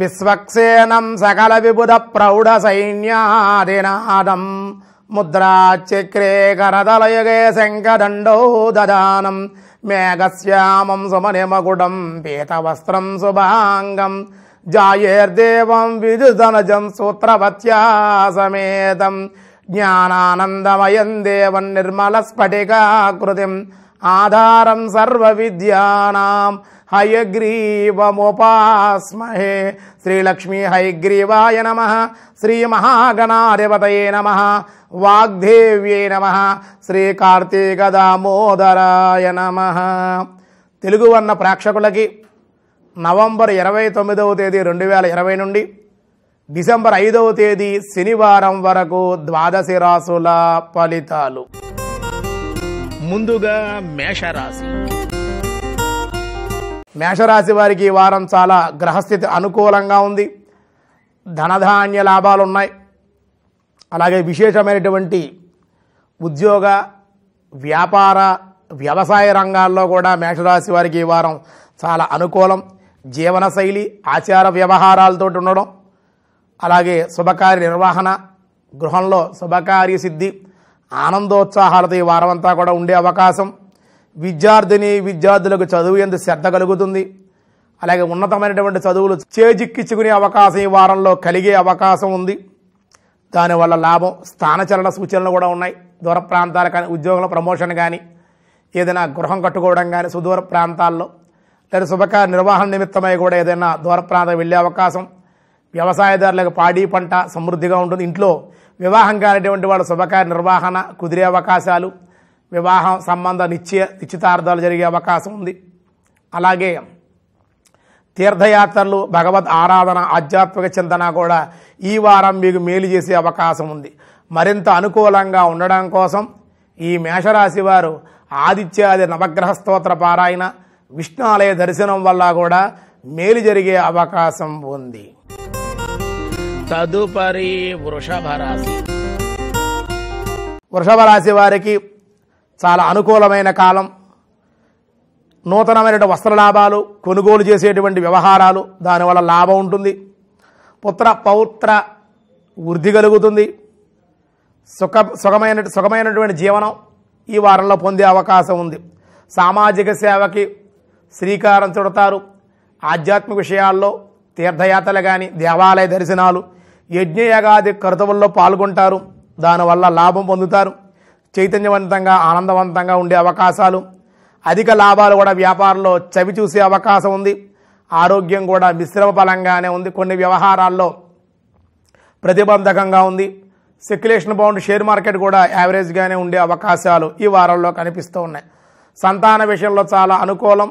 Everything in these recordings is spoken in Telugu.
విశ్వక్సేనం సకల విబుధ ప్రౌఢ సైన్యాదినాదం ముద్రాచక్రే కరదలయుగే శంఖదండో దదానం మేఘశ్యామం సుమనిమగుడం పీతవస్త్రం శుభాంగం జాయేర్దేవం విదుధనజం సూత్రవత్యా జ్ఞానానందమయం దేవం నిర్మల స్ఫటికాకృతిం ఆధారం సర్వ విద్యానాం హయగ్రీవముపాస్మహే శ్రీలక్ష్మీ హయగ్రీవాయ నమ శ్రీ మహాగణాధిపతయే నమ వాగ్దేవ్యే నమ శ్రీ కార్తీక దామోదరాయ నమ తెలుగు వర్ణ ప్రేక్షకులకి నవంబర్ ఇరవై తొమ్మిదవ తేదీ రెండు వేల ఇరవై నుండి డిసెంబర్ ఐదవ తేదీ శనివారం వరకు ద్వాదశి రాసుల ఫలితాలు ముందుగా మేషరాశి మేషరాశి వారికి ఈ వారం చాలా గ్రహస్థితి అనుకూలంగా ఉంది ధనధాన్య లాభాలు ఉన్నాయి అలాగే విశేషమైనటువంటి ఉద్యోగ వ్యాపార వ్యవసాయ రంగాల్లో కూడా మేషరాశి వారికి ఈ వారం చాలా అనుకూలం జీవనశైలి ఆచార వ్యవహారాలతో ఉండడం అలాగే శుభకార్య నిర్వహణ గృహంలో శుభకార్య సిద్ధి ఆనందోత్సాహాలతో ఈ వారమంతా కూడా ఉండే అవకాశం విద్యార్థిని విద్యార్థులకు చదువు ఎందుకు శ్రద్ధ కలుగుతుంది అలాగే ఉన్నతమైనటువంటి చదువులు చేజిక్కించుకునే అవకాశం ఈ వారంలో కలిగే అవకాశం ఉంది దానివల్ల లాభం స్థానచలన సూచనలు కూడా ఉన్నాయి దూర ప్రాంతాలు కానీ ఉద్యోగుల ప్రమోషన్ కానీ ఏదైనా గృహం కట్టుకోవడం కానీ సుదూర ప్రాంతాల్లో లేదా శుభకార్య నిర్వహణ నిమిత్తమై కూడా ఏదైనా దూర ప్రాంతం వెళ్ళే అవకాశం వ్యవసాయదారులకు పాడి పంట సమృద్ధిగా ఉంటుంది ఇంట్లో వివాహం కానిటువంటి వాళ్ళ శుభకార్య నిర్వహణ కుదిరే అవకాశాలు వివాహం సంబంధ నిశ్చయ నిశ్చితార్థాలు జరిగే అవకాశం ఉంది అలాగే తీర్థయాత్రలు భగవద్ ఆరాధన ఆధ్యాత్మిక చింతన కూడా ఈ వారం మీకు మేలు చేసే అవకాశం ఉంది మరింత అనుకూలంగా ఉండడం కోసం ఈ మేషరాశి వారు ఆదిత్యాది నవగ్రహ స్తోత్ర పారాయణ ఆలయ దర్శనం వల్ల కూడా మేలు జరిగే అవకాశం ఉంది తదుపరి వృషభ రాశి వృషభ రాశి వారికి చాలా అనుకూలమైన కాలం నూతనమైన వస్త్ర లాభాలు కొనుగోలు చేసేటువంటి వ్యవహారాలు దానివల్ల లాభం ఉంటుంది పుత్ర పౌత్ర వృద్ధి కలుగుతుంది సుఖ సుఖమైన సుఖమైనటువంటి జీవనం ఈ వారంలో పొందే అవకాశం ఉంది సామాజిక సేవకి శ్రీకారం చుడతారు ఆధ్యాత్మిక విషయాల్లో తీర్థయాత్రలు కానీ దేవాలయ దర్శనాలు యజ్ఞయాగాది కర్తవుల్లో పాల్గొంటారు దానివల్ల లాభం పొందుతారు చైతన్యవంతంగా ఆనందవంతంగా ఉండే అవకాశాలు అధిక లాభాలు కూడా వ్యాపారంలో చవి చూసే అవకాశం ఉంది ఆరోగ్యం కూడా మిశ్రమ ఫలంగానే ఉంది కొన్ని వ్యవహారాల్లో ప్రతిబంధకంగా ఉంది సెక్యులేషన్ బౌండ్ షేర్ మార్కెట్ కూడా యావరేజ్గానే ఉండే అవకాశాలు ఈ వారంలో కనిపిస్తూ ఉన్నాయి సంతాన విషయంలో చాలా అనుకూలం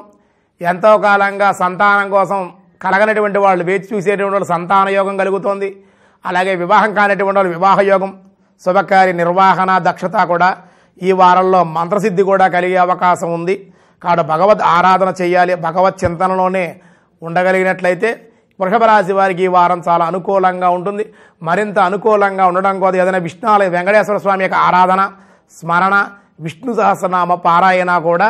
ఎంతో కాలంగా సంతానం కోసం కలగనటువంటి వాళ్ళు వేచి చూసేటువంటి వాళ్ళు సంతాన యోగం కలుగుతోంది అలాగే వివాహం కానటువంటి వాళ్ళు వివాహ యోగం శుభకార్య నిర్వహణ దక్షత కూడా ఈ వారంలో మంత్రసిద్ధి కూడా కలిగే అవకాశం ఉంది కాబట్టి భగవద్ ఆరాధన చేయాలి భగవత్ చింతనలోనే ఉండగలిగినట్లయితే వృషభ రాశి వారికి ఈ వారం చాలా అనుకూలంగా ఉంటుంది మరింత అనుకూలంగా ఉండడం కోసం ఏదైనా విష్ణాలయ వెంకటేశ్వర స్వామి యొక్క ఆరాధన స్మరణ విష్ణు సహస్రనామ పారాయణ కూడా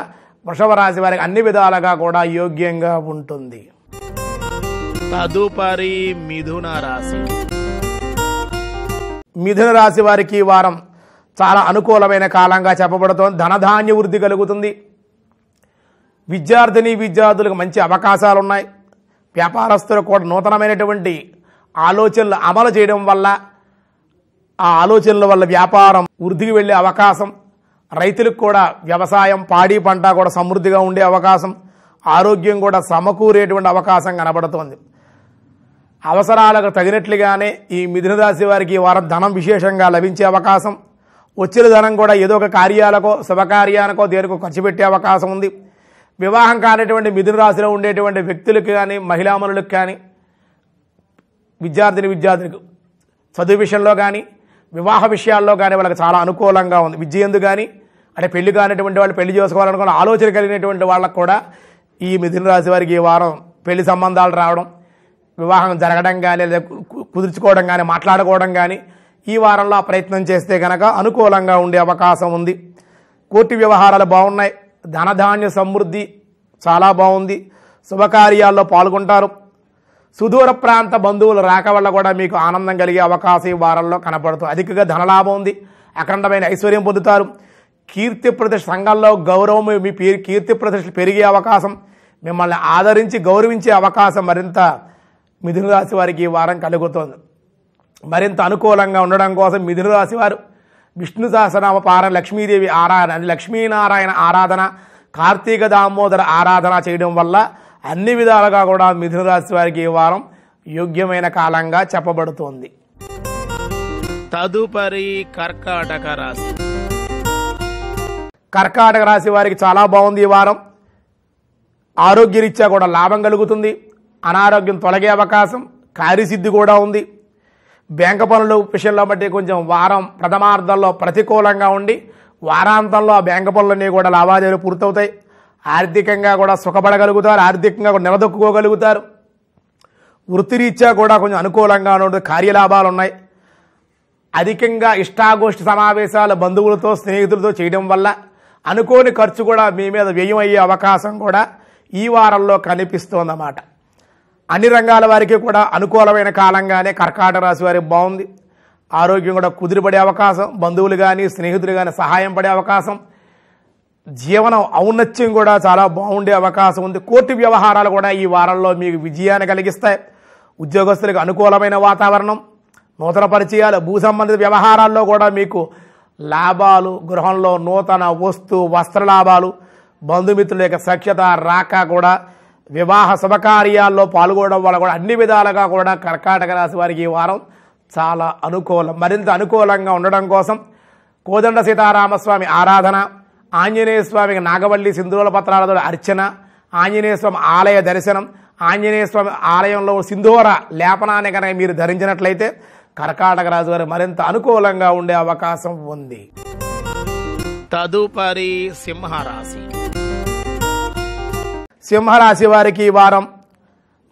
వృషభ రాశి వారికి అన్ని విధాలుగా కూడా యోగ్యంగా ఉంటుంది తదుపరి మిథున రాశి మిథున రాశి వారికి వారం చాలా అనుకూలమైన కాలంగా చెప్పబడుతోంది ధనధాన్య వృద్ధి కలుగుతుంది విద్యార్థిని విద్యార్థులకు మంచి అవకాశాలు ఉన్నాయి వ్యాపారస్తులకు కూడా నూతనమైనటువంటి ఆలోచనలు అమలు చేయడం వల్ల ఆ ఆలోచనల వల్ల వ్యాపారం వృద్ధికి వెళ్ళే అవకాశం రైతులకు కూడా వ్యవసాయం పాడి పంట కూడా సమృద్ధిగా ఉండే అవకాశం ఆరోగ్యం కూడా సమకూరేటువంటి అవకాశం కనబడుతోంది అవసరాలకు తగినట్లుగానే ఈ మిథున రాశి వారికి వారం ధనం విశేషంగా లభించే అవకాశం వచ్చిన ధనం కూడా ఏదో ఒక కార్యాలకో శుభకార్యానికో దేనికో ఖర్చు పెట్టే అవకాశం ఉంది వివాహం కానిటువంటి మిథున రాశిలో ఉండేటువంటి వ్యక్తులకు కానీ మహిళామణులకు కానీ విద్యార్థిని విద్యార్థులకు చదువు విషయంలో కానీ వివాహ విషయాల్లో కానీ వాళ్ళకి చాలా అనుకూలంగా ఉంది ఎందుకు కానీ అంటే పెళ్లి కానిటువంటి వాళ్ళు పెళ్లి చేసుకోవాలనుకున్న ఆలోచన కలిగినటువంటి వాళ్ళకు కూడా ఈ మిథున రాశి వారికి ఈ వారం పెళ్లి సంబంధాలు రావడం వివాహం జరగడం కానీ లేదా కుదుర్చుకోవడం కానీ మాట్లాడుకోవడం కానీ ఈ వారంలో ఆ ప్రయత్నం చేస్తే కనుక అనుకూలంగా ఉండే అవకాశం ఉంది కోర్టు వ్యవహారాలు బాగున్నాయి ధనధాన్య సమృద్ధి చాలా బాగుంది శుభకార్యాల్లో పాల్గొంటారు సుదూర ప్రాంత బంధువులు రాక వల్ల కూడా మీకు ఆనందం కలిగే అవకాశం ఈ వారంలో కనపడుతుంది అధికంగా ధనలాభం ఉంది అఖండమైన ఐశ్వర్యం పొందుతారు కీర్తి ప్రతిష్ట సంఘంలో గౌరవం మీ కీర్తి ప్రతిష్ట పెరిగే అవకాశం మిమ్మల్ని ఆదరించి గౌరవించే అవకాశం మరింత మిథున రాశి వారికి ఈ వారం కలుగుతోంది మరింత అనుకూలంగా ఉండడం కోసం మిథున రాశి వారు విష్ణు సహస్రనామ పారం లక్ష్మీదేవి ఆరాధన లక్ష్మీనారాయణ ఆరాధన కార్తీక దామోదర ఆరాధన చేయడం వల్ల అన్ని విధాలుగా కూడా మిథున రాశి వారికి ఈ వారం యోగ్యమైన కాలంగా చెప్పబడుతోంది తదుపరి కర్కాటక రాశి కర్కాటక రాశి వారికి చాలా బాగుంది ఈ వారం ఆరోగ్యరీత్యా కూడా లాభం కలుగుతుంది అనారోగ్యం తొలగే అవకాశం కార్యసిద్ధి కూడా ఉంది బ్యాంక్ పనులు విషయంలో బట్టి కొంచెం వారం ప్రథమార్థంలో ప్రతికూలంగా ఉండి వారాంతంలో ఆ బ్యాంక్ పనులన్నీ కూడా లావాదేవీలు పూర్తవుతాయి ఆర్థికంగా కూడా సుఖపడగలుగుతారు ఆర్థికంగా కూడా నిలదొక్కుకోగలుగుతారు వృత్తిరీత్యా కూడా కొంచెం అనుకూలంగా ఉండే కార్యలాభాలు ఉన్నాయి అధికంగా ఇష్టాగోష్ఠి సమావేశాలు బంధువులతో స్నేహితులతో చేయడం వల్ల అనుకోని ఖర్చు కూడా మీ మీద వ్యయం అయ్యే అవకాశం కూడా ఈ వారంలో కనిపిస్తోందన్నమాట అన్ని రంగాల వారికి కూడా అనుకూలమైన కాలంగానే కర్కాటక రాశి వారికి బాగుంది ఆరోగ్యం కూడా కుదిరిపడే అవకాశం బంధువులు కానీ స్నేహితులు కానీ సహాయం పడే అవకాశం జీవనం ఔన్నత్యం కూడా చాలా బాగుండే అవకాశం ఉంది కోర్టు వ్యవహారాలు కూడా ఈ వారంలో మీకు విజయాన్ని కలిగిస్తాయి ఉద్యోగస్తులకు అనుకూలమైన వాతావరణం నూతన పరిచయాలు భూ సంబంధిత వ్యవహారాల్లో కూడా మీకు లాభాలు గృహంలో నూతన వస్తు వస్త్ర లాభాలు బంధుమిత్రుల యొక్క సఖ్యత రాక కూడా వివాహ శుభకార్యాల్లో పాల్గొనడం వల్ల కూడా అన్ని విధాలుగా కూడా కర్కాటక రాశి వారికి ఈ వారం చాలా అనుకూలం మరింత అనుకూలంగా ఉండడం కోసం కోదండ సీతారామస్వామి ఆరాధన ఆంజనేయ స్వామికి నాగవల్లి సింధూల పత్రాలతో అర్చన ఆంజనేయ స్వామి ఆలయ దర్శనం ఆంజనేయ స్వామి ఆలయంలో సింధూర లేపనాన్ని కనుక మీరు ధరించినట్లయితే కర్కాటక రాజు వారు మరింత అనుకూలంగా ఉండే అవకాశం ఉంది తదుపరి సింహరాశి సింహరాశి వారికి ఈ వారం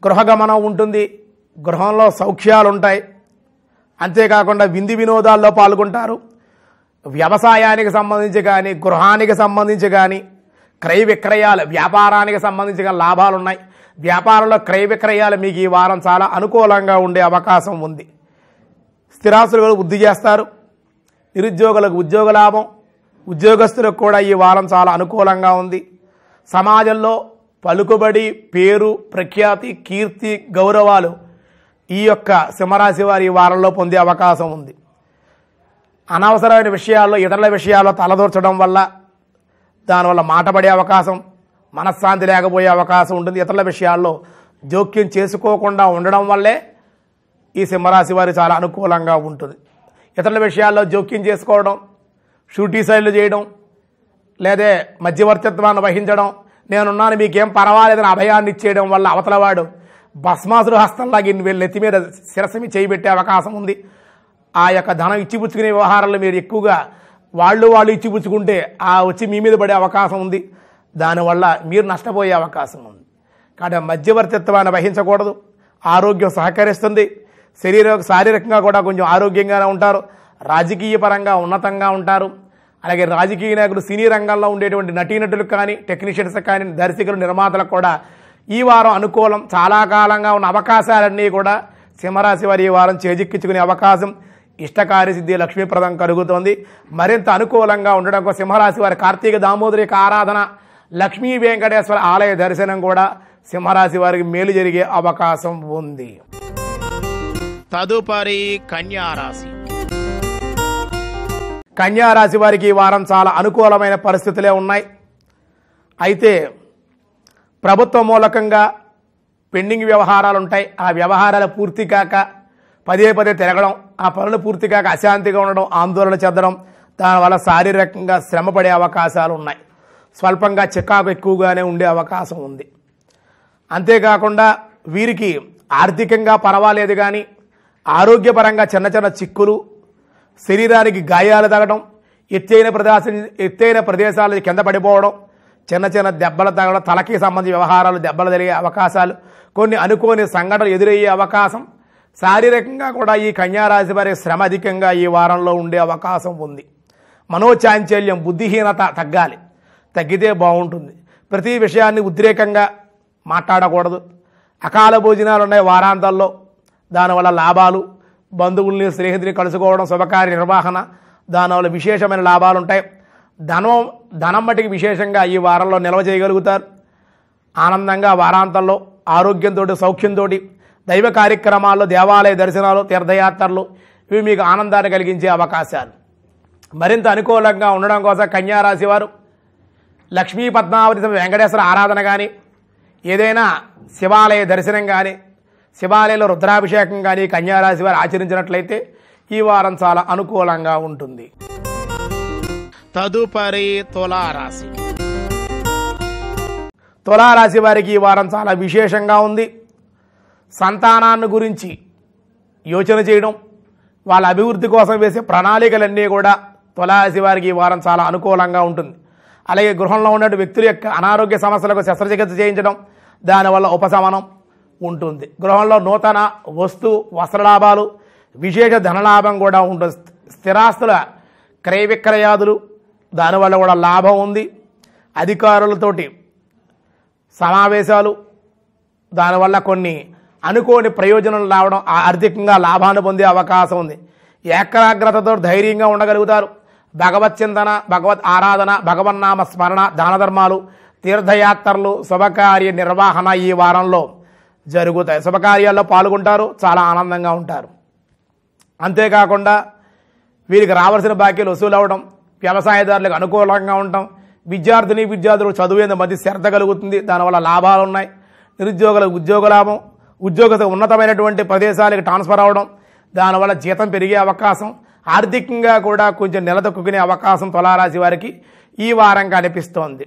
గృహగమనం ఉంటుంది గృహంలో సౌఖ్యాలు ఉంటాయి అంతేకాకుండా వింది వినోదాల్లో పాల్గొంటారు వ్యవసాయానికి సంబంధించి కానీ గృహానికి సంబంధించి కానీ క్రయ విక్రయాలు వ్యాపారానికి సంబంధించి కానీ లాభాలు ఉన్నాయి వ్యాపారంలో క్రయ విక్రయాలు మీకు ఈ వారం చాలా అనుకూలంగా ఉండే అవకాశం ఉంది స్థిరాస్తులు వృద్ధి చేస్తారు నిరుద్యోగులకు ఉద్యోగ లాభం ఉద్యోగస్తులకు కూడా ఈ వారం చాలా అనుకూలంగా ఉంది సమాజంలో పలుకుబడి పేరు ప్రఖ్యాతి కీర్తి గౌరవాలు ఈ యొక్క సింహరాశి వారి వారంలో పొందే అవకాశం ఉంది అనవసరమైన విషయాల్లో ఇతరుల విషయాల్లో తలదూర్చడం వల్ల దానివల్ల మాట పడే అవకాశం మనశ్శాంతి లేకపోయే అవకాశం ఉంటుంది ఇతరుల విషయాల్లో జోక్యం చేసుకోకుండా ఉండడం వల్లే ఈ సింహరాశి వారి చాలా అనుకూలంగా ఉంటుంది ఇతరుల విషయాల్లో జోక్యం చేసుకోవడం షూటీ సైడ్లు చేయడం లేదా మధ్యవర్తిత్వాన్ని వహించడం నేనున్నాను మీకేం పర్వాలేదని అభయాన్ని ఇచ్చేయడం వల్ల అవతలవాడు భస్మాసురు హస్తంలాగి వీళ్ళ నెత్తి మీద శిరసమి చేయబెట్టే అవకాశం ఉంది ఆ యొక్క ధనం ఇచ్చిపుచ్చుకునే వ్యవహారాలు మీరు ఎక్కువగా వాళ్ళు వాళ్ళు ఇచ్చిపుచ్చుకుంటే ఆ వచ్చి మీ మీద పడే అవకాశం ఉంది దానివల్ల మీరు నష్టపోయే అవకాశం ఉంది కానీ మధ్యవర్తిత్వాన్ని వహించకూడదు ఆరోగ్యం సహకరిస్తుంది శరీర శారీరకంగా కూడా కొంచెం ఆరోగ్యంగానే ఉంటారు రాజకీయ పరంగా ఉన్నతంగా ఉంటారు అలాగే రాజకీయ నాయకులు సినీ రంగంలో ఉండేటువంటి నటీనటులకు కానీ టెక్నీషియన్స్ కానీ దర్శకులు నిర్మాతలకు కూడా ఈ వారం అనుకూలం చాలా కాలంగా ఉన్న అవకాశాలన్నీ కూడా సింహరాశి వారి ఈ వారం చేజిక్కించుకునే అవకాశం ఇష్టకార్యసిద్ధి లక్ష్మీప్రదం కలుగుతోంది మరింత అనుకూలంగా ఉండడం కోసం సింహరాశి వారి కార్తీక దామోదరి ఆరాధన లక్ష్మీ వెంకటేశ్వర ఆలయ దర్శనం కూడా సింహరాశి వారికి మేలు జరిగే అవకాశం ఉంది తదుపరి కన్యారాశి కన్యారాశి వారికి ఈ వారం చాలా అనుకూలమైన పరిస్థితులే ఉన్నాయి అయితే ప్రభుత్వ మూలకంగా పెండింగ్ వ్యవహారాలు ఉంటాయి ఆ వ్యవహారాలు పూర్తి కాక పదే పదే తిరగడం ఆ పనులు పూర్తి కాక అశాంతిగా ఉండడం ఆందోళన చెందడం దానివల్ల శారీరకంగా శ్రమ పడే అవకాశాలు ఉన్నాయి స్వల్పంగా చికాకు ఎక్కువగానే ఉండే అవకాశం ఉంది అంతేకాకుండా వీరికి ఆర్థికంగా పర్వాలేదు కానీ ఆరోగ్యపరంగా చిన్న చిన్న చిక్కులు శరీరానికి గాయాలు తగడం ఎత్తైన ప్రదేశ ఎత్తైన ప్రదేశాలు కింద పడిపోవడం చిన్న చిన్న దెబ్బలు తగడం తలకి సంబంధించిన వ్యవహారాలు దెబ్బలు జరిగే అవకాశాలు కొన్ని అనుకోని సంఘటనలు ఎదురయ్యే అవకాశం శారీరకంగా కూడా ఈ కన్యారాశి వారి శ్రమ అధికంగా ఈ వారంలో ఉండే అవకాశం ఉంది మనోచాంచల్యం బుద్ధిహీనత తగ్గాలి తగ్గితే బాగుంటుంది ప్రతి విషయాన్ని ఉద్రేకంగా మాట్లాడకూడదు అకాల భోజనాలు ఉన్నాయి వారాంతాల్లో దానివల్ల లాభాలు బంధువుల్ని స్నేహితుని కలుసుకోవడం శుభకార్య నిర్వహణ దానివల్ల విశేషమైన లాభాలు ఉంటాయి ధనం ధనం మటుకి విశేషంగా ఈ వారంలో నిల్వ చేయగలుగుతారు ఆనందంగా వారాంతంలో ఆరోగ్యంతో సౌఖ్యంతో దైవ కార్యక్రమాల్లో దేవాలయ దర్శనాలు తీర్థయాత్రలు ఇవి మీకు ఆనందాన్ని కలిగించే అవకాశాలు మరింత అనుకూలంగా ఉండడం కోసం కన్యారాశి వారు లక్ష్మీ పద్మావతి వెంకటేశ్వర ఆరాధన కానీ ఏదైనా శివాలయ దర్శనం కానీ శివాలయంలో రుద్రాభిషేకం కానీ కన్యారాశి వారు ఆచరించినట్లయితే ఈ వారం చాలా అనుకూలంగా ఉంటుంది తదుపరి తులారాశి తులారాశి వారికి ఈ వారం చాలా విశేషంగా ఉంది సంతానాన్ని గురించి యోచన చేయడం వాళ్ళ అభివృద్ధి కోసం వేసే ప్రణాళికలన్నీ కూడా తులారాశి వారికి ఈ వారం చాలా అనుకూలంగా ఉంటుంది అలాగే గృహంలో ఉన్న వ్యక్తుల యొక్క అనారోగ్య సమస్యలకు శస్త్రచికిత్స చేయించడం దానివల్ల ఉపశమనం ఉంటుంది గృహంలో నూతన వస్తు వస్త్రలాభాలు విశేష ధనలాభం కూడా ఉంటుంది స్థిరాస్తుల క్రయ విక్రయాదులు దానివల్ల కూడా లాభం ఉంది అధికారులతోటి సమావేశాలు దానివల్ల కొన్ని అనుకోని ప్రయోజనం రావడం ఆర్థికంగా లాభాన్ని పొందే అవకాశం ఉంది ఏకాగ్రతతో ధైర్యంగా ఉండగలుగుతారు భగవత్ చింతన భగవత్ ఆరాధన భగవన్నామ స్మరణ దాన ధర్మాలు తీర్థయాత్రలు శుభకార్య నిర్వహణ ఈ వారంలో జరుగుతాయి శుభకార్యాల్లో పాల్గొంటారు చాలా ఆనందంగా ఉంటారు అంతేకాకుండా వీరికి రావాల్సిన బాకీలు వసూలు అవడం వ్యవసాయదారులకు అనుకూలంగా ఉండటం విద్యార్థిని విద్యార్థులు చదువేందు మధ్య శ్రద్ధ కలుగుతుంది దానివల్ల లాభాలు ఉన్నాయి నిరుద్యోగులకు ఉద్యోగ లాభం ఉద్యోగత ఉన్నతమైనటువంటి ప్రదేశాలకు ట్రాన్స్ఫర్ అవడం దానివల్ల జీతం పెరిగే అవకాశం ఆర్థికంగా కూడా కొంచెం నిలదొక్కునే అవకాశం తులారాశి వారికి ఈ వారం కనిపిస్తోంది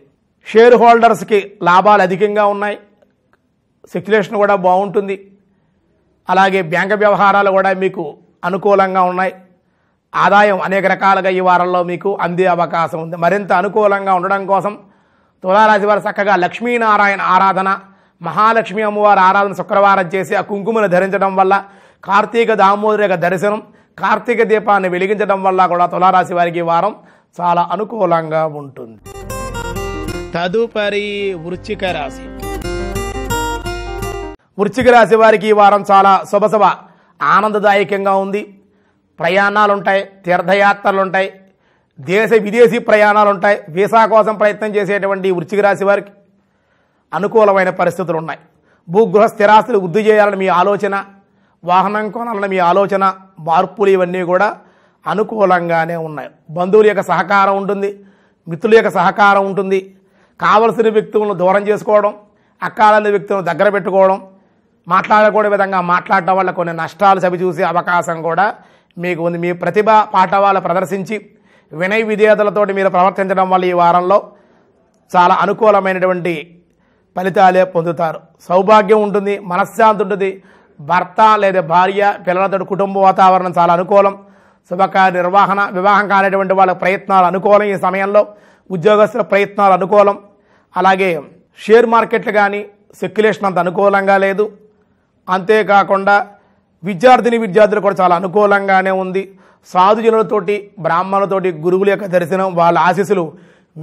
షేర్ హోల్డర్స్కి లాభాలు అధికంగా ఉన్నాయి సిచ్యులేషన్ కూడా బాగుంటుంది అలాగే బ్యాంక్ వ్యవహారాలు కూడా మీకు అనుకూలంగా ఉన్నాయి ఆదాయం అనేక రకాలుగా ఈ వారంలో మీకు అందే అవకాశం ఉంది మరింత అనుకూలంగా ఉండడం కోసం తులారాశి వారు చక్కగా లక్ష్మీనారాయణ ఆరాధన మహాలక్ష్మి అమ్మవారి ఆరాధన శుక్రవారం చేసి ఆ కుంకుమను ధరించడం వల్ల కార్తీక దామోదర దర్శనం కార్తీక దీపాన్ని వెలిగించడం వల్ల కూడా తులారాశి వారికి వారం చాలా అనుకూలంగా ఉంటుంది తదుపరి వృచ్చిక రాశి వృశ్చిక రాశి వారికి ఈ వారం చాలా శుభశుభ ఆనందదాయకంగా ఉంది ప్రయాణాలుంటాయి తీర్థయాత్రలుంటాయి దేశ విదేశీ ప్రయాణాలుంటాయి వీసా కోసం ప్రయత్నం చేసేటువంటి వృశ్చిక రాశి వారికి అనుకూలమైన పరిస్థితులు ఉన్నాయి భూగృహ స్థిరాస్తులు వృద్ధి చేయాలని మీ ఆలోచన వాహనం కొనాలని మీ ఆలోచన మార్పులు ఇవన్నీ కూడా అనుకూలంగానే ఉన్నాయి బంధువుల యొక్క సహకారం ఉంటుంది మిత్రుల యొక్క సహకారం ఉంటుంది కావలసిన వ్యక్తులను దూరం చేసుకోవడం అక్కాలని వ్యక్తులను దగ్గర పెట్టుకోవడం మాట్లాడకూడే విధంగా మాట్లాడటం వల్ల కొన్ని నష్టాలు చవి చూసే అవకాశం కూడా మీకు ఉంది మీ ప్రతిభ పాఠవాలు ప్రదర్శించి వినయ విధేయతలతో మీరు ప్రవర్తించడం వల్ల ఈ వారంలో చాలా అనుకూలమైనటువంటి ఫలితాలే పొందుతారు సౌభాగ్యం ఉంటుంది మనశ్శాంతి ఉంటుంది భర్త లేదా భార్య పిల్లలతో కుటుంబ వాతావరణం చాలా అనుకూలం శుభకార్య నిర్వహణ వివాహం కానిటువంటి వాళ్ళ ప్రయత్నాలు అనుకూలం ఈ సమయంలో ఉద్యోగస్తుల ప్రయత్నాలు అనుకూలం అలాగే షేర్ మార్కెట్లు కానీ సెక్యులేషన్ అంత అనుకూలంగా లేదు అంతేకాకుండా విద్యార్థిని విద్యార్థులు కూడా చాలా అనుకూలంగానే ఉంది సాధుజనులతోటి బ్రాహ్మణులతోటి గురువుల యొక్క దర్శనం వాళ్ళ ఆశీస్సులు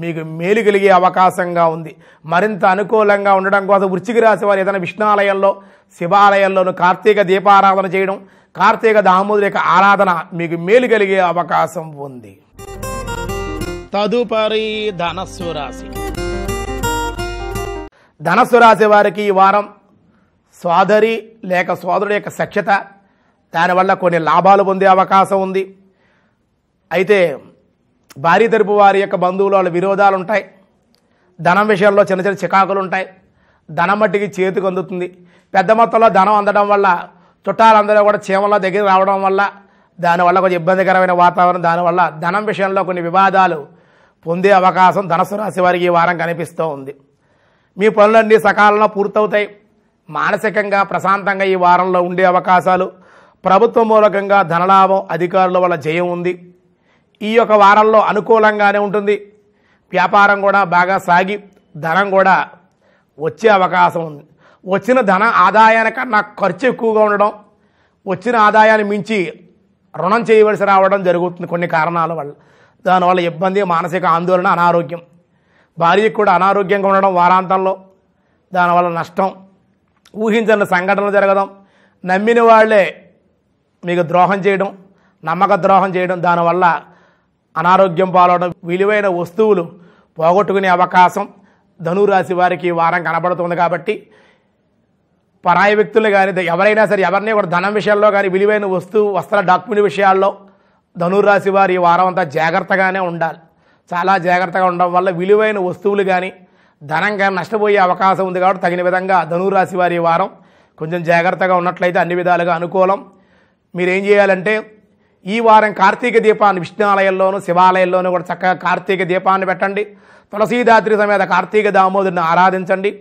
మీకు మేలు కలిగే అవకాశంగా ఉంది మరింత అనుకూలంగా ఉండడం కోసం వృశ్చిక రాశి వారు ఏదైనా విష్ణాలయంలో శివాలయంలోను కార్తీక దీపారాధన చేయడం కార్తీక దామోదర యొక్క ఆరాధన మీకు మేలు కలిగే అవకాశం ఉంది తదుపరి ధనస్సు రాశి ధనస్సు రాశి వారికి ఈ వారం సోదరి లేక సోదరుడు యొక్క సఖ్యత దానివల్ల కొన్ని లాభాలు పొందే అవకాశం ఉంది అయితే భారీ తరపు వారి యొక్క బంధువులు వాళ్ళ విరోధాలు ఉంటాయి ధనం విషయంలో చిన్న చిన్న చికాకులు ఉంటాయి ధనం మట్టికి చేతికి అందుతుంది పెద్ద మొత్తంలో ధనం అందడం వల్ల చుట్టాలందరూ కూడా చీమల్లో దగ్గర రావడం వల్ల దానివల్ల కొంచెం ఇబ్బందికరమైన వాతావరణం దానివల్ల ధనం విషయంలో కొన్ని వివాదాలు పొందే అవకాశం ధనస్సు రాశి వారికి ఈ వారం కనిపిస్తూ ఉంది మీ పనులన్నీ సకాలంలో పూర్తవుతాయి మానసికంగా ప్రశాంతంగా ఈ వారంలో ఉండే అవకాశాలు ప్రభుత్వ మూలకంగా ధనలాభం అధికారుల వల్ల జయం ఉంది ఈ యొక్క వారంలో అనుకూలంగానే ఉంటుంది వ్యాపారం కూడా బాగా సాగి ధనం కూడా వచ్చే అవకాశం ఉంది వచ్చిన ధన ఆదాయానికన్నా ఖర్చు ఎక్కువగా ఉండడం వచ్చిన ఆదాయాన్ని మించి రుణం చేయవలసి రావడం జరుగుతుంది కొన్ని కారణాల వల్ల దానివల్ల ఇబ్బంది మానసిక ఆందోళన అనారోగ్యం భార్యకు కూడా అనారోగ్యంగా ఉండడం వారాంతంలో దానివల్ల నష్టం ఊహించని సంఘటనలు జరగడం నమ్మిన వాళ్లే మీకు ద్రోహం చేయడం నమ్మక ద్రోహం చేయడం దానివల్ల అనారోగ్యం పాలవడం విలువైన వస్తువులు పోగొట్టుకునే అవకాశం ధనురాశి వారికి వారం కనబడుతుంది కాబట్టి పరాయ వ్యక్తులు కానీ ఎవరైనా సరే ఎవరిని కూడా ధనం విషయాల్లో కానీ విలువైన వస్తువు వస్త్ర డాక్యుమెంట్ విషయాల్లో ధనురాశి వారి వారం అంతా జాగ్రత్తగానే ఉండాలి చాలా జాగ్రత్తగా ఉండడం వల్ల విలువైన వస్తువులు కానీ ధనంగా నష్టపోయే అవకాశం ఉంది కాబట్టి తగిన విధంగా ధనురాశి వారి వారం కొంచెం జాగ్రత్తగా ఉన్నట్లయితే అన్ని విధాలుగా అనుకూలం మీరేం చేయాలంటే ఈ వారం కార్తీక దీపాన్ని విష్ణాలయంలోనూ శివాలయంలోనూ కూడా చక్కగా కార్తీక దీపాన్ని పెట్టండి తులసీదాత్రి సమేత కార్తీక దామోదరిని ఆరాధించండి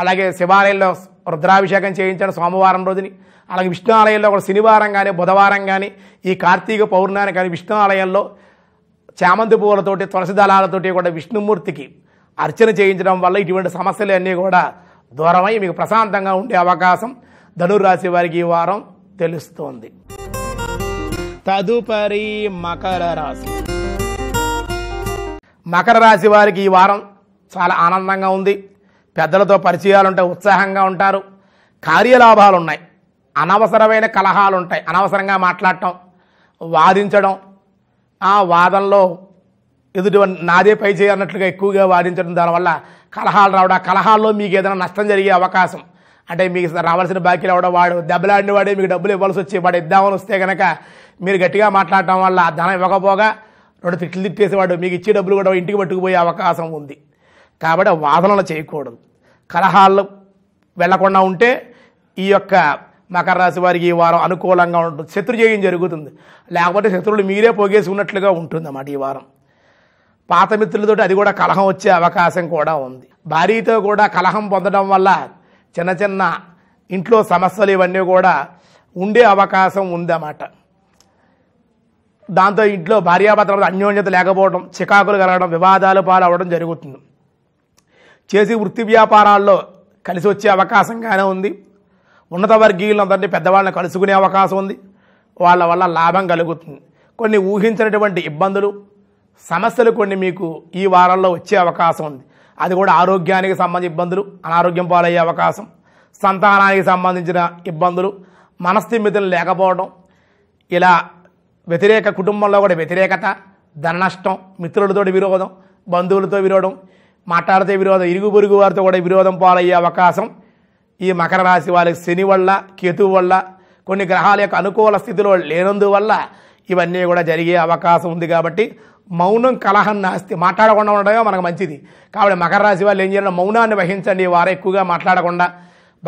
అలాగే శివాలయంలో రుద్రాభిషేకం చేయించండి సోమవారం రోజుని అలాగే విష్ణాలయంలో కూడా శనివారం కానీ బుధవారం కానీ ఈ కార్తీక పౌర్ణాన్ని కానీ విష్ణు ఆలయంలో చామంతి పువ్వులతోటి తులసి దళాలతోటి కూడా విష్ణుమూర్తికి అర్చన చేయించడం వల్ల ఇటువంటి సమస్యలు అన్నీ కూడా దూరమై మీకు ప్రశాంతంగా ఉండే అవకాశం ధనుర్రాశి వారికి ఈ వారం తెలుస్తోంది తదుపరి మకర రాశి మకర రాశి వారికి ఈ వారం చాలా ఆనందంగా ఉంది పెద్దలతో పరిచయాలు ఉంటే ఉత్సాహంగా ఉంటారు కార్యలాభాలు ఉన్నాయి అనవసరమైన కలహాలు ఉంటాయి అనవసరంగా మాట్లాడటం వాదించడం ఆ వాదంలో ఎదుటి నాదే పై చేయి అన్నట్లుగా ఎక్కువగా వాదించడం దానివల్ల కలహాలు రావడం కలహాల్లో మీకు ఏదైనా నష్టం జరిగే అవకాశం అంటే మీకు రావాల్సిన బాకీలు అవడం వాడు దెబ్బలాడిన వాడే మీకు డబ్బులు ఇవ్వాల్సి వచ్చి వాడు ఇద్దామని వస్తే కనుక మీరు గట్టిగా మాట్లాడటం వల్ల ధనం ఇవ్వకపోగా రెండు తిట్లు తిట్టేసేవాడు మీకు ఇచ్చే డబ్బులు కూడా ఇంటికి పట్టుకుపోయే అవకాశం ఉంది కాబట్టి వాదనలు చేయకూడదు కలహాలు వెళ్లకుండా ఉంటే ఈ యొక్క మకర రాశి వారికి ఈ వారం అనుకూలంగా ఉంటుంది శత్రుజయం జరుగుతుంది లేకపోతే శత్రువులు మీరే పోగేసుకున్నట్లుగా అన్నమాట ఈ వారం పాత మిత్రులతోటి అది కూడా కలహం వచ్చే అవకాశం కూడా ఉంది భార్యతో కూడా కలహం పొందడం వల్ల చిన్న చిన్న ఇంట్లో సమస్యలు ఇవన్నీ కూడా ఉండే అవకాశం ఉందన్నమాట దాంతో ఇంట్లో భార్యాభర్తల అన్యోన్యత లేకపోవడం చికాకులు కలగడం వివాదాలు పాలవడం జరుగుతుంది చేసి వృత్తి వ్యాపారాల్లో కలిసి వచ్చే అవకాశంగానే ఉంది ఉన్నత వర్గీయులందరినీ పెద్దవాళ్ళని కలుసుకునే అవకాశం ఉంది వాళ్ళ వల్ల లాభం కలుగుతుంది కొన్ని ఊహించినటువంటి ఇబ్బందులు సమస్యలు కొన్ని మీకు ఈ వారంలో వచ్చే అవకాశం ఉంది అది కూడా ఆరోగ్యానికి సంబంధించిన ఇబ్బందులు అనారోగ్యం పాలయ్యే అవకాశం సంతానానికి సంబంధించిన ఇబ్బందులు మనస్థిమితులు లేకపోవడం ఇలా వ్యతిరేక కుటుంబంలో కూడా వ్యతిరేకత ధన నష్టం మిత్రులతో విరోధం బంధువులతో విరోధం మాట్లాడితే విరోధం ఇరుగు పొరుగు వారితో కూడా విరోధం పాలయ్యే అవకాశం ఈ మకర రాశి వాళ్ళకి శని వల్ల కేతువు వల్ల కొన్ని గ్రహాల యొక్క అనుకూల స్థితిలో లేనందువల్ల ఇవన్నీ కూడా జరిగే అవకాశం ఉంది కాబట్టి మౌనం కలహం నాస్తి మాట్లాడకుండా ఉండడమే మనకు మంచిది కాబట్టి మకర రాశి వాళ్ళు ఏం చేయాలి మౌనాన్ని వహించండి వారు ఎక్కువగా మాట్లాడకుండా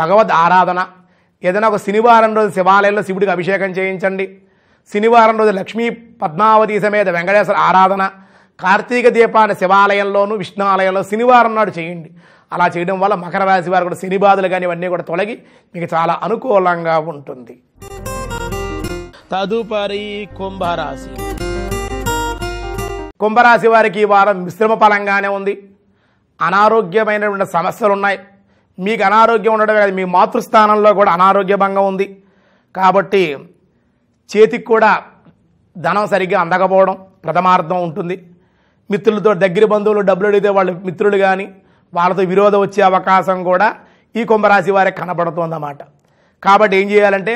భగవద్ ఆరాధన ఏదైనా ఒక శనివారం రోజు శివాలయంలో శివుడికి అభిషేకం చేయించండి శనివారం రోజు లక్ష్మీ పద్మావతి సమేత వెంకటేశ్వర ఆరాధన కార్తీక దీపాన్ని శివాలయంలోను ఆలయంలో శనివారం నాడు చేయండి అలా చేయడం వల్ల మకర రాశి వారు కూడా శని బాధలు కానీ ఇవన్నీ కూడా తొలగి మీకు చాలా అనుకూలంగా ఉంటుంది తదుపరి కుంభరాశి కుంభరాశి వారికి ఈ వారం మిశ్రమ ఫలంగానే ఉంది అనారోగ్యమైనటువంటి సమస్యలు ఉన్నాయి మీకు అనారోగ్యం ఉండడం కాదు మీ మాతృస్థానంలో కూడా అనారోగ్య భంగం ఉంది కాబట్టి చేతికి కూడా ధనం సరిగ్గా అందకపోవడం ప్రథమార్థం ఉంటుంది మిత్రులతో దగ్గర బంధువులు డబ్బులు అడిగితే వాళ్ళ మిత్రులు కానీ వాళ్ళతో విరోధం వచ్చే అవకాశం కూడా ఈ కుంభరాశి వారికి కనబడుతుందన్నమాట కాబట్టి ఏం చేయాలంటే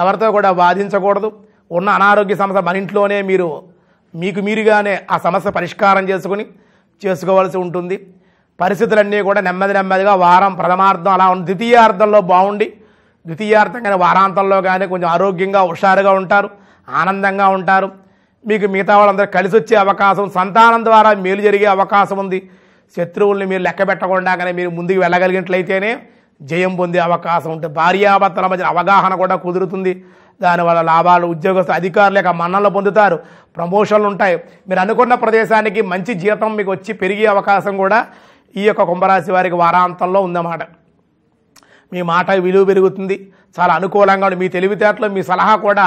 ఎవరితో కూడా బాధించకూడదు ఉన్న అనారోగ్య సమస్య మన ఇంట్లోనే మీరు మీకు మీరుగానే ఆ సమస్య పరిష్కారం చేసుకుని చేసుకోవాల్సి ఉంటుంది పరిస్థితులన్నీ కూడా నెమ్మది నెమ్మదిగా వారం ప్రథమార్థం అలా ఉంది ద్వితీయార్థంలో బాగుండి ద్వితీయార్థం కానీ వారాంతంలో కానీ కొంచెం ఆరోగ్యంగా హుషారుగా ఉంటారు ఆనందంగా ఉంటారు మీకు మిగతా వాళ్ళందరూ కలిసి వచ్చే అవకాశం సంతానం ద్వారా మేలు జరిగే అవకాశం ఉంది శత్రువుల్ని మీరు లెక్క పెట్టకుండా కానీ మీరు ముందుకు వెళ్ళగలిగినట్లయితేనే జయం పొందే అవకాశం ఉంటుంది భార్యాభర్తల మధ్య అవగాహన కూడా కుదురుతుంది దానివల్ల లాభాలు ఉద్యోగస్తులు అధికారులు ఇక మన్నలు పొందుతారు ప్రమోషన్లు ఉంటాయి మీరు అనుకున్న ప్రదేశానికి మంచి జీతం మీకు వచ్చి పెరిగే అవకాశం కూడా ఈ యొక్క కుంభరాశి వారికి వారాంతంలో ఉందన్నమాట మీ మాట విలువ పెరుగుతుంది చాలా అనుకూలంగా మీ తెలివితేటలు మీ సలహా కూడా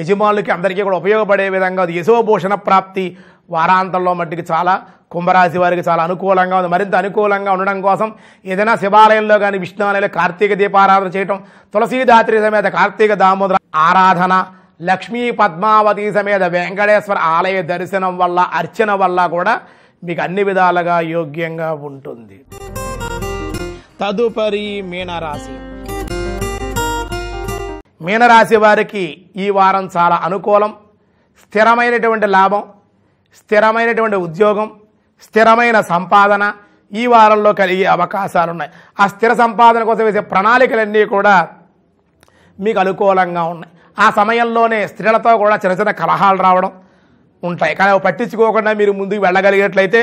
యజమానులకి అందరికీ కూడా ఉపయోగపడే విధంగా యశోభూషణ ప్రాప్తి వారాంతంలో మట్టికి చాలా కుంభరాశి వారికి చాలా అనుకూలంగా ఉంది మరింత అనుకూలంగా ఉండడం కోసం ఏదైనా శివాలయంలో కానీ విష్ణువాలయంలో కార్తీక దీపారాధన చేయటం తులసీదాత్రి సమేత కార్తీక దామోదర ఆరాధన లక్ష్మీ పద్మావతి సమేత వెంకటేశ్వర ఆలయ దర్శనం వల్ల అర్చన వల్ల కూడా మీకు అన్ని విధాలుగా యోగ్యంగా ఉంటుంది తదుపరి మీనరాశి మీనరాశి వారికి ఈ వారం చాలా అనుకూలం స్థిరమైనటువంటి లాభం స్థిరమైనటువంటి ఉద్యోగం స్థిరమైన సంపాదన ఈ వారంలో కలిగే అవకాశాలు ఉన్నాయి ఆ స్థిర సంపాదన కోసం వేసే ప్రణాళికలన్నీ కూడా మీకు అనుకూలంగా ఉన్నాయి ఆ సమయంలోనే స్త్రీలతో కూడా చిన్న చిన్న కలహాలు రావడం ఉంటాయి కానీ పట్టించుకోకుండా మీరు ముందుకు వెళ్ళగలిగేట్లయితే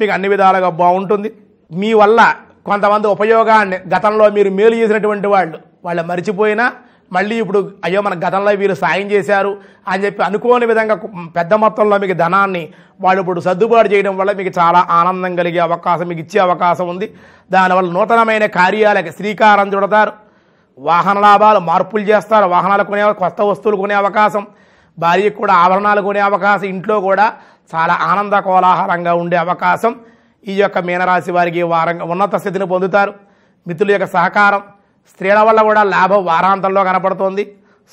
మీకు అన్ని విధాలుగా బాగుంటుంది మీ వల్ల కొంతమంది ఉపయోగాన్ని గతంలో మీరు మేలు చేసినటువంటి వాళ్ళు వాళ్ళు మరిచిపోయినా మళ్ళీ ఇప్పుడు అయ్యో మన గతంలో వీరు సాయం చేశారు అని చెప్పి అనుకోని విధంగా పెద్ద మొత్తంలో మీకు ధనాన్ని వాళ్ళు ఇప్పుడు సర్దుబాటు చేయడం వల్ల మీకు చాలా ఆనందం కలిగే అవకాశం మీకు ఇచ్చే అవకాశం ఉంది దానివల్ల నూతనమైన కార్యాలకు శ్రీకారం చుడతారు వాహన లాభాలు మార్పులు చేస్తారు వాహనాలు కొనే కొత్త వస్తువులు కొనే అవకాశం భార్యకు కూడా ఆభరణాలు కొనే అవకాశం ఇంట్లో కూడా చాలా ఆనంద కోలాహలంగా ఉండే అవకాశం ఈ యొక్క మీనరాశి వారికి వారంగా ఉన్నత స్థితిని పొందుతారు మిత్రుల యొక్క సహకారం స్త్రీల వల్ల కూడా లాభం వారాంతంలో కనపడుతోంది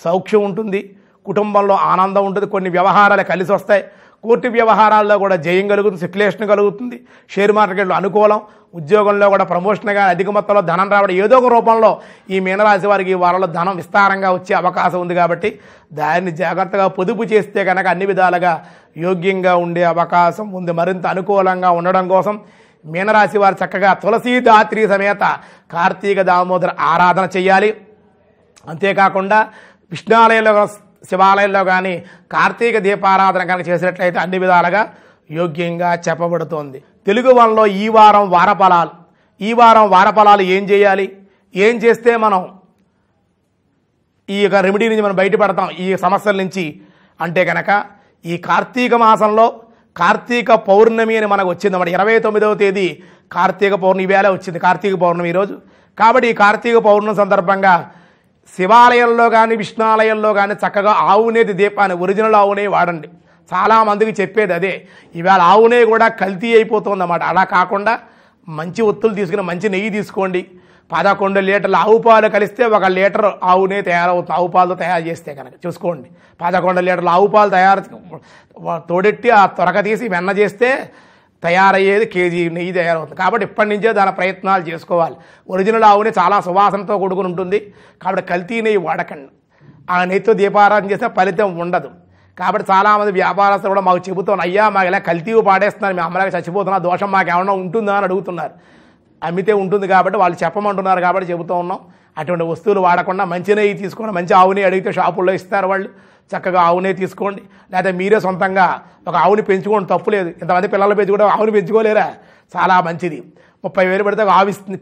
సౌఖ్యం ఉంటుంది కుటుంబంలో ఆనందం ఉంటుంది కొన్ని వ్యవహారాలు కలిసి వస్తాయి కోర్టు వ్యవహారాల్లో కూడా జయం కలుగుతుంది సిక్యులేషన్ కలుగుతుంది షేర్ మార్కెట్లో అనుకూలం ఉద్యోగంలో కూడా ప్రమోషన్ కానీ అధిక మొత్తంలో ధనం రావడం ఏదో ఒక రూపంలో ఈ మీనరాశి వారికి ఈ వారంలో ధనం విస్తారంగా వచ్చే అవకాశం ఉంది కాబట్టి దాన్ని జాగ్రత్తగా పొదుపు చేస్తే కనుక అన్ని విధాలుగా యోగ్యంగా ఉండే అవకాశం ఉంది మరింత అనుకూలంగా ఉండడం కోసం మీనరాశి వారు చక్కగా తులసీ దాత్రి సమేత కార్తీక దామోదర ఆరాధన చేయాలి అంతేకాకుండా విష్ణాలయంలో శివాలయంలో కానీ కార్తీక దీపారాధన కానీ చేసినట్లయితే అన్ని విధాలుగా యోగ్యంగా చెప్పబడుతోంది తెలుగు వనలో ఈ వారం వారఫలాలు ఈ వారం వారఫలాలు ఏం చేయాలి ఏం చేస్తే మనం ఈ యొక్క రెమెడీ నుంచి మనం బయటపడతాం ఈ సమస్యల నుంచి అంటే కనుక ఈ కార్తీక మాసంలో కార్తీక పౌర్ణమి అని మనకు వచ్చింది అన్నమాట ఇరవై తొమ్మిదవ తేదీ కార్తీక పౌర్ణమి వేళ వచ్చింది కార్తీక పౌర్ణమి ఈరోజు కాబట్టి ఈ కార్తీక పౌర్ణమి సందర్భంగా శివాలయంలో కానీ విష్ణాలయంలో కానీ చక్కగా ఆవునేది దీపాన్ని ఒరిజినల్ ఆవునే వాడండి చాలామందికి చెప్పేది అదే ఈవేళ ఆవునే కూడా కల్తీ అయిపోతుంది అన్నమాట అలా కాకుండా మంచి ఒత్తులు తీసుకుని మంచి నెయ్యి తీసుకోండి పదకొండు లీటర్లు ఆవు పాలు కలిస్తే ఒక లీటర్ ఆవునే తయారవుతుంది ఆవు పాలు తయారు చేస్తే కనుక చూసుకోండి పదకొండు లీటర్లు ఆవు పాలు తయారు తోడెట్టి ఆ త్వరక తీసి వెన్న చేస్తే తయారయ్యేది కేజీ నెయ్యి తయారవుతుంది కాబట్టి ఇప్పటి నుంచే దాని ప్రయత్నాలు చేసుకోవాలి ఒరిజినల్ ఆవుని చాలా సువాసనతో కూడుకుని ఉంటుంది కాబట్టి కల్తీ నెయ్యి వాడకండి ఆ నెయ్యితో దీపారాధన చేస్తే ఫలితం ఉండదు కాబట్టి చాలామంది వ్యాపారస్తులు కూడా మాకు చెబుతాను అయ్యా మాకు ఇలా కల్తీ పాడేస్తున్నారు మీ అమ్మలాగా చచ్చిపోతున్నా దోషం మాకు ఏమైనా ఉంటుందా అని అడుగుతున్నారు అమ్మితే ఉంటుంది కాబట్టి వాళ్ళు చెప్పమంటున్నారు కాబట్టి చెబుతూ ఉన్నాం అటువంటి వస్తువులు వాడకుండా మంచి నెయ్యి తీసుకోండి మంచి ఆవునే అడిగితే షాపుల్లో ఇస్తారు వాళ్ళు చక్కగా ఆవునే తీసుకోండి లేదా మీరే సొంతంగా ఒక ఆవుని పెంచుకోండి తప్పులేదు ఇంతమంది పిల్లలు పెంచి కూడా ఆవుని పెంచుకోలేరా చాలా మంచిది ముప్పై వేలు పెడితే ఒక ఆవిస్తుంది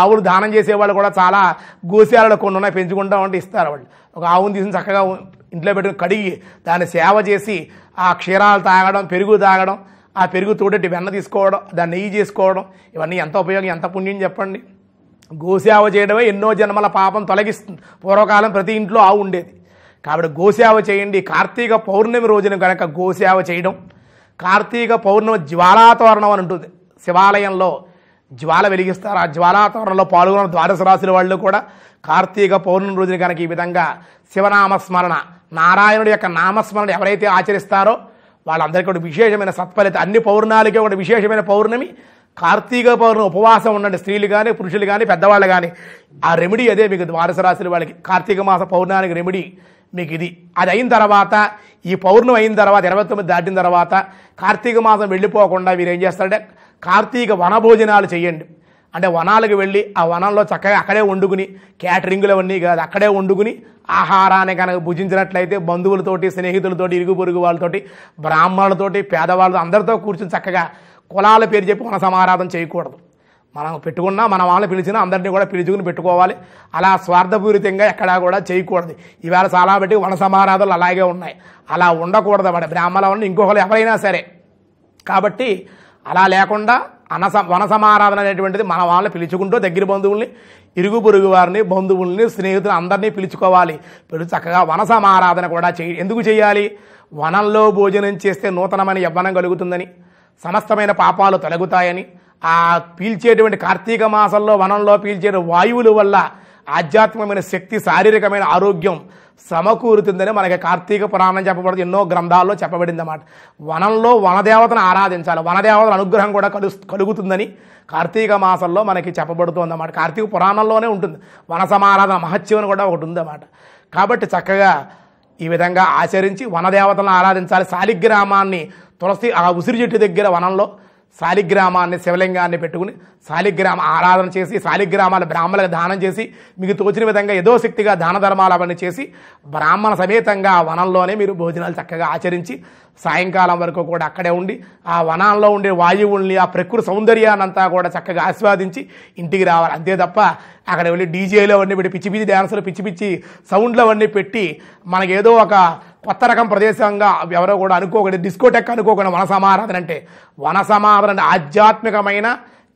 ఆవులు దానం చేసేవాళ్ళు కూడా చాలా గోశాలలో కొన్ని ఉన్నాయి పెంచుకుంటా ఉంటే ఇస్తారు వాళ్ళు ఒక ఆవుని తీసి చక్కగా ఇంట్లో పెట్టుకుని కడిగి దాన్ని సేవ చేసి ఆ క్షీరాలు తాగడం పెరుగు తాగడం ఆ పెరుగు తోడటి వెన్న తీసుకోవడం దాన్ని నెయ్యి చేసుకోవడం ఇవన్నీ ఎంత ఉపయోగం ఎంత పుణ్యం చెప్పండి గోసేవ చేయడమే ఎన్నో జన్మల పాపం తొలగిస్తుంది పూర్వకాలం ప్రతి ఇంట్లో ఆవు ఉండేది కాబట్టి గోసేవ చేయండి కార్తీక పౌర్ణమి రోజున కనుక గోసేవ చేయడం కార్తీక పౌర్ణమి జ్వాలాతోరణం అని ఉంటుంది శివాలయంలో జ్వాల వెలిగిస్తారు ఆ జ్వాలాతోరణంలో పాల్గొన్న ద్వాదశ రాశుల వాళ్ళు కూడా కార్తీక పౌర్ణమి రోజున కనుక ఈ విధంగా శివనామస్మరణ నారాయణుడి యొక్క నామస్మరణ ఎవరైతే ఆచరిస్తారో వాళ్ళందరికీ కూడా విశేషమైన సత్ఫలిత అన్ని పౌర్ణాలకి ఒకటి విశేషమైన పౌర్ణమి కార్తీక పౌర్ణమి ఉపవాసం ఉండండి స్త్రీలు కానీ పురుషులు కానీ పెద్దవాళ్ళు కానీ ఆ రెమెడీ అదే మీకు ద్వాదశ వాళ్ళకి కార్తీక మాస పౌర్ణానికి రెమెడీ మీకు ఇది అది అయిన తర్వాత ఈ పౌర్ణమి అయిన తర్వాత ఇరవై తొమ్మిది దాటిన తర్వాత కార్తీక మాసం వెళ్ళిపోకుండా మీరు ఏం చేస్తారంటే కార్తీక వనభోజనాలు చేయండి అంటే వనాలకు వెళ్ళి ఆ వనంలో చక్కగా అక్కడే వండుకుని క్యాటరింగ్లు అవన్నీ కాదు అక్కడే వండుకుని ఆహారాన్ని కనుక భుజించినట్లయితే బంధువులతోటి స్నేహితులతోటి ఇరుగు పొరుగు వాళ్ళతోటి బ్రాహ్మణులతోటి పేదవాళ్ళతో అందరితో కూర్చుని చక్కగా కులాల పేరు చెప్పి మన సమారాధన చేయకూడదు మనం పెట్టుకున్నా మన వాళ్ళని పిలిచినా అందరినీ కూడా పిలుచుకుని పెట్టుకోవాలి అలా స్వార్థపూరితంగా ఎక్కడా కూడా చేయకూడదు ఇవాళ చాలా బట్టి వన సమారాధనలు అలాగే ఉన్నాయి అలా ఉండకూడదు అంటే బ్రాహ్మణ ఇంకొకరు ఎవరైనా సరే కాబట్టి అలా లేకుండా అనస వనసమారాధన అనేటువంటిది మన వాళ్ళని పిలుచుకుంటూ దగ్గర బంధువుల్ని ఇరుగు పొరుగు వారిని బంధువుల్ని స్నేహితులు అందరినీ పిలుచుకోవాలి పిలిచి చక్కగా వనసమారాధన కూడా చేయ ఎందుకు చేయాలి వనంలో భోజనం చేస్తే నూతనమైన యవ్వనం కలుగుతుందని సమస్తమైన పాపాలు తొలగుతాయని ఆ పీల్చేటువంటి కార్తీక మాసంలో వనంలో పీల్చే వాయువుల వల్ల ఆధ్యాత్మికమైన శక్తి శారీరకమైన ఆరోగ్యం సమకూరుతుందని మనకి కార్తీక పురాణం చెప్పబడుతుంది ఎన్నో గ్రంథాల్లో చెప్పబడింది అన్నమాట వనంలో వనదేవతను ఆరాధించాలి వనదేవతల అనుగ్రహం కూడా కలు కలుగుతుందని కార్తీక మాసంలో మనకి చెప్పబడుతుంది అన్నమాట కార్తీక పురాణంలోనే ఉంటుంది వన సమారాధన మహత్యం కూడా ఒకటి ఉందన్నమాట కాబట్టి చక్కగా ఈ విధంగా ఆచరించి వనదేవతలను ఆరాధించాలి శాలిగ్రామాన్ని తులసి ఆ ఉసిరి చెట్టు దగ్గర వనంలో శాలిగ్రామాన్ని శివలింగాన్ని పెట్టుకుని శాలిగ్రామ ఆరాధన చేసి శాలిగ్రామాల బ్రాహ్మణులకు దానం చేసి మీకు తోచిన విధంగా ఏదో శక్తిగా దాన ధర్మాలు అవన్నీ చేసి బ్రాహ్మణ సమేతంగా వనంలోనే మీరు భోజనాలు చక్కగా ఆచరించి సాయంకాలం వరకు కూడా అక్కడే ఉండి ఆ వనాల్లో ఉండే వాయువుల్ని ఆ ప్రకృతి సౌందర్యానంతా కూడా చక్కగా ఆస్వాదించి ఇంటికి రావాలి అంతే తప్ప అక్కడ వెళ్ళి డీజేలు అవన్నీ పెట్టి పిచ్చి పిచ్చి డ్యాన్సులు పిచ్చి పిచ్చి సౌండ్లు అవన్నీ పెట్టి మనకేదో ఒక కొత్త రకం ప్రదేశంగా ఎవరో కూడా అనుకోకండి డిస్కోటెక్ అనుకోకుండా వన సమారాధన అంటే వన సమారాధన ఆధ్యాత్మికమైన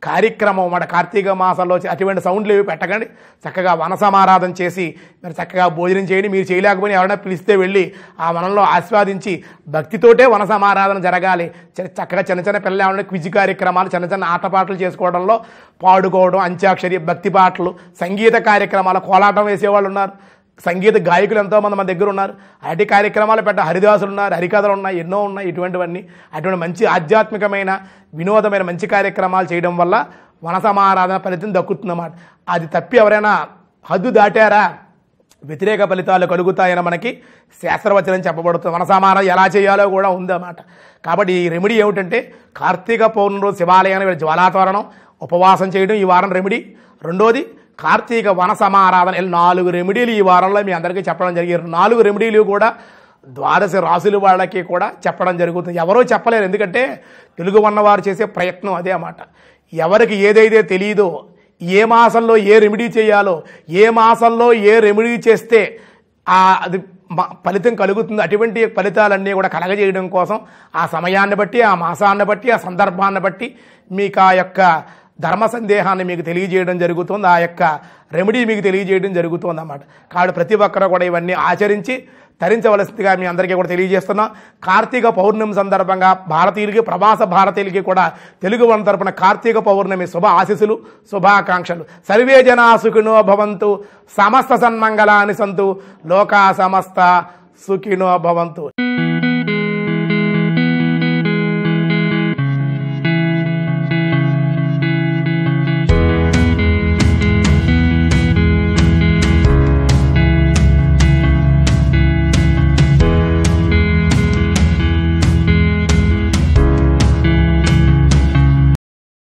కార్యక్రమం మన కార్తీక మాసంలో అటువంటి సౌండ్లు ఏవి పెట్టకండి చక్కగా వనసమారాధన చేసి మీరు చక్కగా భోజనం చేయండి మీరు చేయలేకపోయినా ఎవరైనా పిలిస్తే వెళ్ళి ఆ వనంలో ఆస్వాదించి భక్తితోటే వనసమారాధన జరగాలి చక్కగా చిన్న చిన్న పిల్లలు ఏమైనా క్విజ్ కార్యక్రమాలు చిన్న చిన్న ఆటపాటలు చేసుకోవడంలో పాడుకోవడం అంత్యాక్షరి భక్తి పాటలు సంగీత కార్యక్రమాలు కోలాటం వేసేవాళ్ళు ఉన్నారు సంగీత గాయకులు ఎంతోమంది మన దగ్గర ఉన్నారు అటు కార్యక్రమాలు పెట్ట హరిదాసులు ఉన్నారు హరికథలు ఉన్నాయి ఎన్నో ఉన్నాయి ఇటువంటివన్నీ అటువంటి మంచి ఆధ్యాత్మికమైన వినోదమైన మంచి కార్యక్రమాలు చేయడం వల్ల వనసమారాధన ఫలితం దక్కుతుందన్నమాట అది తప్పి ఎవరైనా హద్దు దాటారా వ్యతిరేక ఫలితాలు కలుగుతాయని మనకి శాస్త్రవచనం చెప్పబడుతుంది మనసామానం ఎలా చేయాలో కూడా ఉందన్నమాట కాబట్టి ఈ రెమెడీ ఏమిటంటే కార్తీక పౌర్ణమి శివాలయాన్ని శివాలయానికి జ్వాలాతోరణం ఉపవాసం చేయడం ఈ వారం రెమెడీ రెండోది కార్తీక వన సమారాధన నాలుగు రెమెడీలు ఈ వారంలో మీ అందరికీ చెప్పడం జరిగారు నాలుగు రెమెడీలు కూడా ద్వాదశ రాసులు వాళ్ళకి కూడా చెప్పడం జరుగుతుంది ఎవరో చెప్పలేరు ఎందుకంటే తెలుగు ఉన్నవారు చేసే ప్రయత్నం అదే అన్నమాట ఎవరికి ఏదైతే తెలియదో ఏ మాసంలో ఏ రెమెడీ చేయాలో ఏ మాసంలో ఏ రెమెడీ చేస్తే అది ఫలితం కలుగుతుంది అటువంటి ఫలితాలన్నీ కూడా కలగజేయడం కోసం ఆ సమయాన్ని బట్టి ఆ మాసాన్ని బట్టి ఆ సందర్భాన్ని బట్టి మీకు ఆ యొక్క ధర్మ సందేహాన్ని మీకు తెలియజేయడం జరుగుతుంది ఆ యొక్క రెమెడీ మీకు తెలియజేయడం జరుగుతుంది అన్నమాట కాబట్టి ప్రతి ఒక్కరూ కూడా ఇవన్నీ ఆచరించి తరించవలసిందిగా మీ అందరికీ కూడా తెలియజేస్తున్నాం కార్తీక పౌర్ణమి సందర్భంగా భారతీయులకి ప్రవాస భారతీయులకి కూడా తెలుగు వన తరపున కార్తీక పౌర్ణమి శుభ ఆశీస్సులు శుభాకాంక్షలు సర్వే జనాసుకినో భవంతు సమస్త సన్మంగళాని సంతు లోకా సమస్త సుఖినో భవంతు